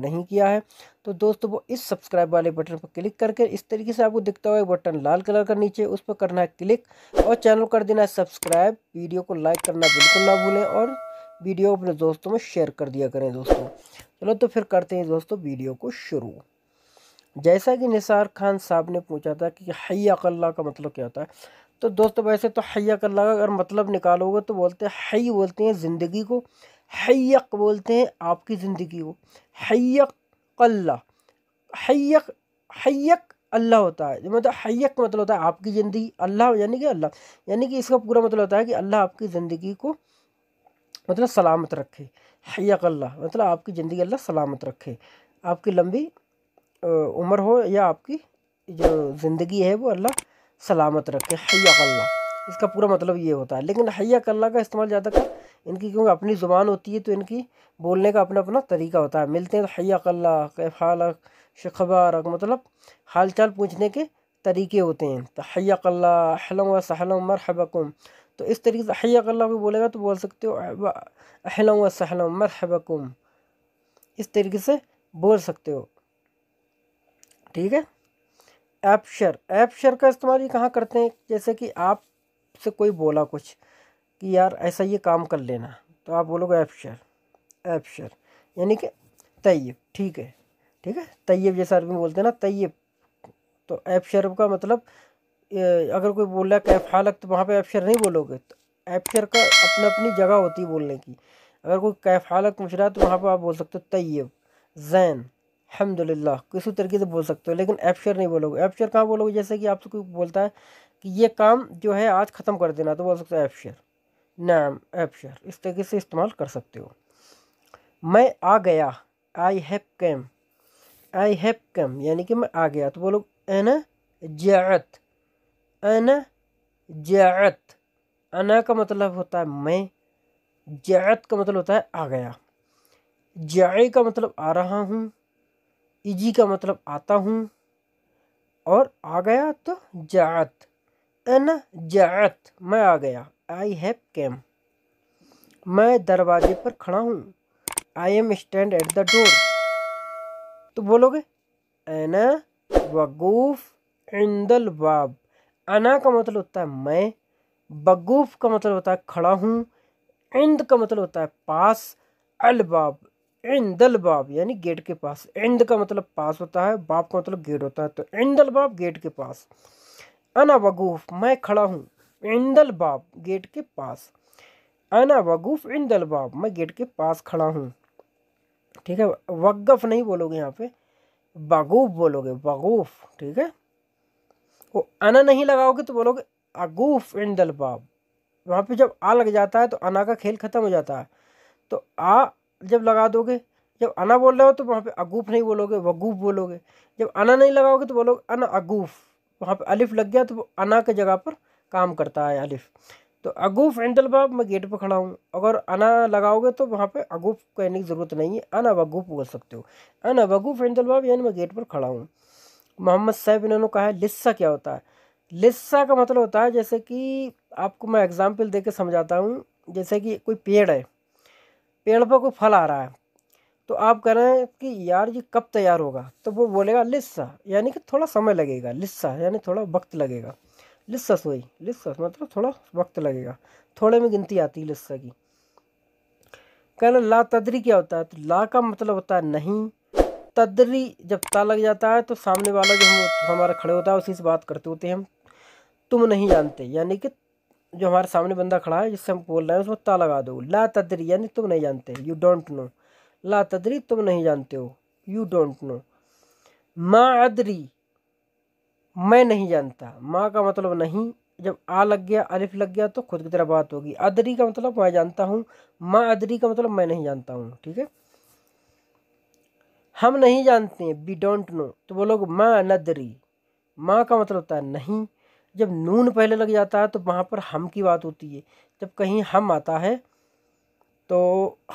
नहीं किया है तो दोस्तों वो इस सब्सक्राइब वाले बटन पर क्लिक करके इस तरीके से आपको दिखता हुआ एक बटन लाल कलर का नीचे उस पर करना है क्लिक और चैनल कर देना है सब्सक्राइब वीडियो को लाइक करना बिल्कुल ना भूलें और वीडियो अपने दोस्तों में शेयर कर दिया करें दोस्तों चलो तो फिर करते हैं दोस्तों वीडियो को शुरू जैसा कि निसार खान साहब ने पूछा था कि हैया कल्ला का मतलब क्या होता है तो दोस्तों वैसे तो हैया कल्ला का अगर मतलब निकालोगे तो बोलते हैं हई बोलते हैं ज़िंदगी को हैक बोलते हैं आपकी ज़िंदगी को हैक अल्लाह हैक हैक अल्लाह होता है मतलब हैक मतलब होता है आपकी ज़िंदगी अल्लाह यानी कि अल्लाह यानी कि इसका पूरा मतलब होता है कि अल्लाह आपकी ज़िंदगी को मतलब सलामत रखे हैक अल्लाह मतलब आपकी ज़िंदगी अल्लाह सलामत रखे आपकी लंबी उम्र हो या आपकी जो ज़िंदगी है वो अल्लाह सलामत रखे हैक अल्लाह इसका पूरा मतलब ये होता है लेकिन हैक अल्लाह का इस्तेमाल ज़्यादा कर इनकी क्योंकि अपनी ज़ुबान होती है तो इनकी बोलने का अपना अपना तरीका होता है मिलते हैं तो हयाकल्ला कैफ हालक मतलब हाल चाल पूछने के तरीके होते हैं तो हयाकल्ला अहलम व सहलम मरहबकुम तो इस तरीके से हयाकल्ला को बोलेगा तो बोल सकते हो अहलम व सहलम हबकुम इस तरीके से बोल सकते हो ठीक है ऐपशर ऐपशर का इस्तेमाल ये कहाँ करते हैं जैसे कि आप से कोई बोला कुछ कि यार ऐसा ये काम कर लेना तो आप बोलोगे एफशर एफशर यानी कि तैयब ठीक है ठीक है तैयब जैसे अरबी बोलते हैं ना तैयब तो ऐप का मतलब अगर कोई बोल रहा है कैफ हालक तो वहाँ पे एफशर नहीं बोलोगे तो एफशर का अपना अपनी जगह होती है बोलने की अगर कोई कैफ हालक पूछ रहा है तो वहाँ पर आप बोल सकते हो तैयब जैन हमदुल्ला किसी तरीके से बोल सकते हो लेकिन एफशर नहीं बोलोगे एफशर कहाँ बोलोगे जैसे कि आपसे तो कोई बोलता है कि ये काम जो है आज ख़त्म कर देना तो बोल सकते हो ऐप शर नाम एपशर इस तरीके से इस्तेमाल कर सकते हो मैं आ गया I have came I have came यानी कि मैं आ गया तो बोलो एन जात एन जात अना का मतलब होता है मैं जात का मतलब होता है आ गया जाए का मतलब आ रहा हूँ इजी का मतलब आता हूँ और आ गया तो जात एन जात मैं आ गया आई हैव केम मैं दरवाजे पर खड़ा हूँ I am stand at the door तो बोलोगे एना बगूफ इंदल बाब अना का मतलब होता है मैं बगूफ का मतलब होता है खड़ा हूँ इंद का मतलब होता है पास अलबाब इंदल बाब यानी गेट के पास इंद का मतलब पास होता है बाप का मतलब गेट होता है तो इंदल बाब गेट के पास अना बगूफ मैं खड़ा हूँ इंदल बाब गेट के पास आना वगूफ इंदल बाब मैं गेट के पास खड़ा हूँ ठीक है वगफ नहीं बोलोगे यहाँ पे बागूफ बोलोगे बागूफ ठीक है वो अना नहीं लगाओगे तो बोलोगे अगूफ इंदल बाब वहाँ पे जब आ लग जाता है तो अना का खेल ख़त्म हो जाता है तो आ जब लगा दोगे जब अना बोल रहे हो तो वहाँ पे अगूफ नहीं बोलोगे वगूफ बोलोगे जब अना नहीं लगाओगे तो बोलोगे अना अगूफ वहाँ पे अलिफ लग गया तो वो अना के जगह पर काम करता है अलिफ तो अगूफ एंडल बाब मैं गेट पर खड़ा हूँ अगर अना लगाओगे तो वहाँ पे अगूफ कहने की ज़रूरत नहीं है अना वगूफ बोल सकते हो अना वगूफ एंडल बाब यानी मैं गेट पर खड़ा हूँ मोहम्मद साहब इन्होंने कहा है लिस्सा क्या होता है लिस्सा का मतलब होता है जैसे कि आपको मैं एग्ज़ाम्पल दे के समझाता हूँ जैसे कि कोई पेड़ है पेड़ पर कोई फल आ रहा है तो आप कह रहे हैं कि यार ये कब तैयार होगा तो वो बोलेगा लिस्सा यानी कि थोड़ा समय लगेगा लिस्सा यानी थोड़ा वक्त लगेगा लिस्स हुई लिस्स मतलब थोड़ा वक्त लगेगा थोड़े में गिनती आती है लिस्सा की कहना ला तदरी क्या होता है तो ला का मतलब होता है नहीं तदरी जब ता लग जाता है तो सामने वाला जो हम हमारा खड़े होता है उसी से बात करते होते हैं हम तुम नहीं जानते यानी कि जो हमारे सामने बंदा खड़ा है जिससे हम बोल रहे हैं उसमें ता लगा दो ला तदरी यानी तुम नहीं जानते यू डोंट नो ला तदरी तुम नहीं जानते हो यू डोंट नो मा अदरी मैं नहीं जानता माँ का मतलब नहीं जब आ लग गया अलिफ लग गया तो खुद की तरह बात होगी अदरी का मतलब मैं जानता हूँ माँ अदरी का मतलब मैं नहीं जानता हूँ ठीक है हम नहीं जानते हैं वी डोंट नो तो वो लोग माँ नदरी माँ का मतलब होता है नहीं जब नून पहले लग जाता है तो वहाँ पर हम की बात होती है जब कहीं हम आता है तो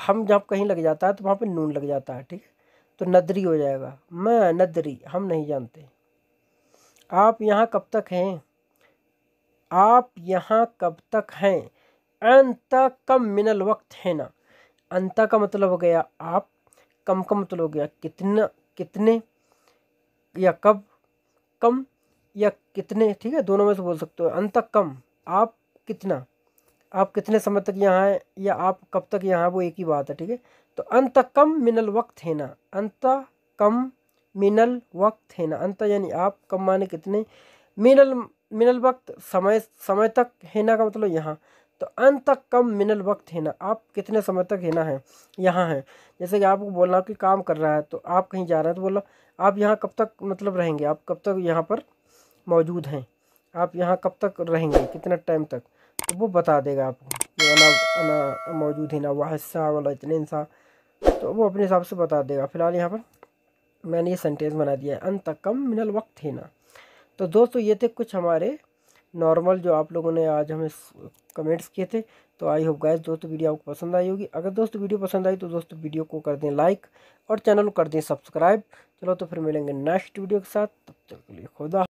हम जब कहीं लग जाता है तो वहाँ पर नून लग जाता है ठीक है तो नदरी हो जाएगा मैं नदरी हम नहीं जानते आप यहाँ कब तक हैं आप यहाँ कब तक हैं अंत कम मिनल वक्त है ना अंत का मतलब हो गया आप कम का मतलब हो गया कितना कितने या कब कम या कितने ठीक है दोनों में से बोल सकते हो अंत कम आप कितना आप कितने समय तक यहाँ हैं या आप कब तक यहाँ वो एक ही बात है ठीक है तो अंत कम मिनल वक्त है ना अंत कम मिनल वक्त है ना अंत यानी आप कब माने कितने मिनल मिनल वक्त समय समय तक है ना का मतलब यहाँ तो अंत तक कम मिनल वक्त है ना आप कितने समय तक है ना है यहाँ है जैसे कि आपको बोलना कि काम कर रहा है तो आप कहीं जा रहे हैं तो बोला आप यहाँ कब तक मतलब रहेंगे आप कब तक यहाँ पर मौजूद हैं आप यहाँ कब तक रहेंगे कितना टाइम तक तो वो बता देगा आपको मौजूद है ना वाह हिस्सा वाला इतने इंसान तो वो अपने हिसाब से बता देगा फिलहाल यहाँ पर मैंने ये सेंटेंस बना दिया है अंत कम मिनल वक्त ही ना तो दोस्तों ये थे कुछ हमारे नॉर्मल जो आप लोगों ने आज हमें कमेंट्स किए थे तो आई होप गाइस दोस्तों वीडियो आपको पसंद आई होगी अगर दोस्तों वीडियो पसंद आई तो दोस्तों वीडियो को कर दें लाइक और चैनल को कर दें सब्सक्राइब चलो तो फिर मिलेंगे नेक्स्ट वीडियो के साथ तब तक के लिए खुदा